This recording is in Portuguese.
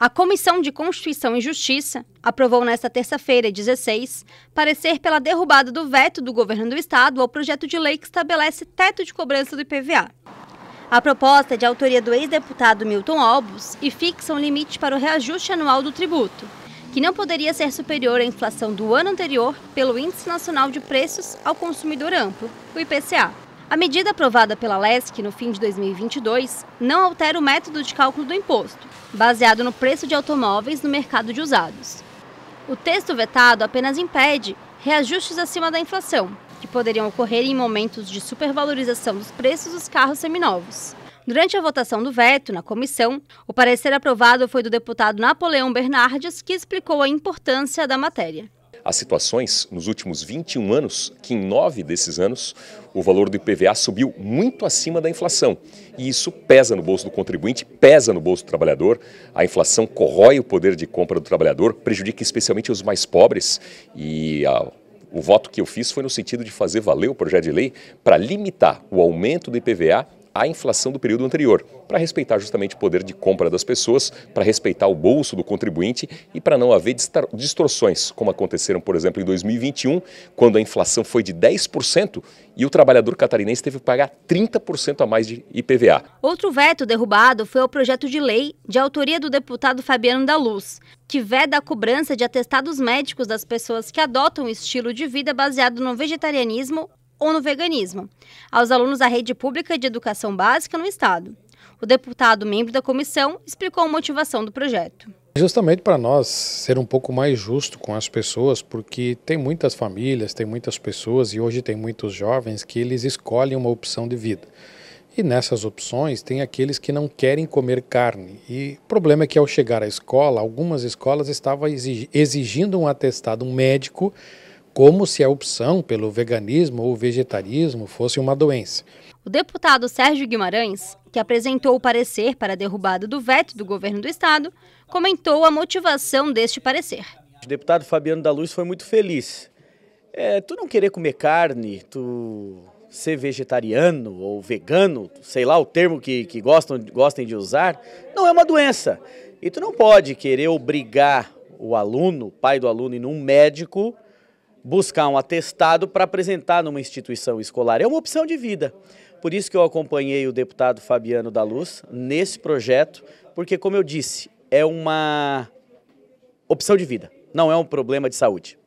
A Comissão de Constituição e Justiça aprovou nesta terça-feira, 16, parecer pela derrubada do veto do governo do estado ao projeto de lei que estabelece teto de cobrança do IPVA. A proposta é de autoria do ex-deputado Milton Albus e fixa um limite para o reajuste anual do tributo, que não poderia ser superior à inflação do ano anterior pelo Índice Nacional de Preços ao Consumidor Amplo, o IPCA. A medida aprovada pela LESC no fim de 2022 não altera o método de cálculo do imposto, baseado no preço de automóveis no mercado de usados. O texto vetado apenas impede reajustes acima da inflação, que poderiam ocorrer em momentos de supervalorização dos preços dos carros seminovos. Durante a votação do veto na comissão, o parecer aprovado foi do deputado Napoleão Bernardes, que explicou a importância da matéria as situações nos últimos 21 anos que, em nove desses anos, o valor do IPVA subiu muito acima da inflação. E isso pesa no bolso do contribuinte, pesa no bolso do trabalhador. A inflação corrói o poder de compra do trabalhador, prejudica especialmente os mais pobres e a o voto que eu fiz foi no sentido de fazer valer o projeto de lei para limitar o aumento do IPVA à inflação do período anterior, para respeitar justamente o poder de compra das pessoas, para respeitar o bolso do contribuinte e para não haver distorções, como aconteceram, por exemplo, em 2021, quando a inflação foi de 10% e o trabalhador catarinense teve que pagar 30% a mais de IPVA. Outro veto derrubado foi o projeto de lei de autoria do deputado Fabiano da Luz, que veda a cobrança de atestados médicos das pessoas que adotam um estilo de vida baseado no vegetarianismo ou no veganismo, aos alunos da rede pública de educação básica no Estado. O deputado membro da comissão explicou a motivação do projeto. Justamente para nós ser um pouco mais justo com as pessoas, porque tem muitas famílias, tem muitas pessoas e hoje tem muitos jovens que eles escolhem uma opção de vida. E nessas opções tem aqueles que não querem comer carne. E o problema é que ao chegar à escola, algumas escolas estavam exigindo um atestado, um médico, como se a opção pelo veganismo ou vegetarismo fosse uma doença. O deputado Sérgio Guimarães, que apresentou o parecer para a derrubada do veto do governo do estado, comentou a motivação deste parecer. O deputado Fabiano da Luz foi muito feliz. É, tu não querer comer carne, tu ser vegetariano ou vegano, sei lá o termo que, que gostam, gostem de usar, não é uma doença. E tu não pode querer obrigar o aluno, o pai do aluno, e num médico buscar um atestado para apresentar numa instituição escolar. É uma opção de vida. Por isso que eu acompanhei o deputado Fabiano da Luz nesse projeto, porque, como eu disse, é uma opção de vida, não é um problema de saúde.